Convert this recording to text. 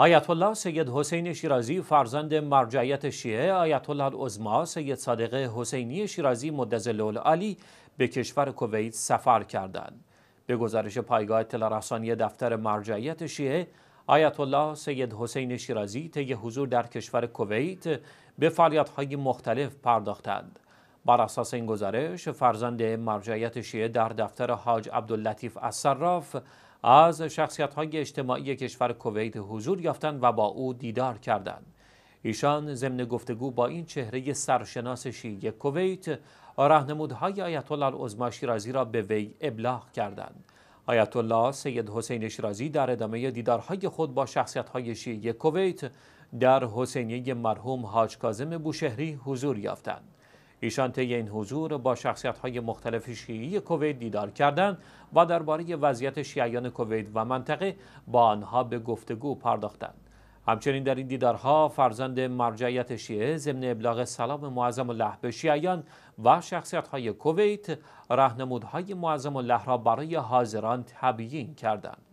آیت الله سید حسین شیرازی فرزند مرجعیت شیعه آیت الله العظما سید صادق حسینی شیرازی مدزل العالی به کشور کویت سفر کردند به گزارش پایگاه اطلاع دفتر مرجعیت شیعه آیت الله سید حسین شیرازی طی حضور در کشور کویت به فعالیت‌های مختلف پرداختند بر اساس این گزارش فرزند مرجعیت شیعه در دفتر حاج عبداللطیف الصراف از شخصیت های اجتماعی کشور کویت حضور یافتند و با او دیدار کردند ایشان ضمن گفتگو با این چهره سرشناس شیعه کویت راهنمودهای آیت الله العظما شیرازی را به وی ابلاغ کردند آیت الله سید حسین شیرازی در ادامه دیدارهای خود با های شیعه کویت در حسینیه مرحوم حاج کاظم بوشهری حضور یافتند ایشان طی این حضور با شخصیت های مختلف شیعی کویت دیدار کردند و درباره وضعیت شیعیان کویت و منطقه با آنها به گفتگو پرداختند همچنین در این دیدارها فرزند مرجعیت شیعه ضمن ابلاغ سلام معظم الله به شیعیان و شخصیت های کویت راهنمودهای معظم الله را برای حاضران تبیین کردند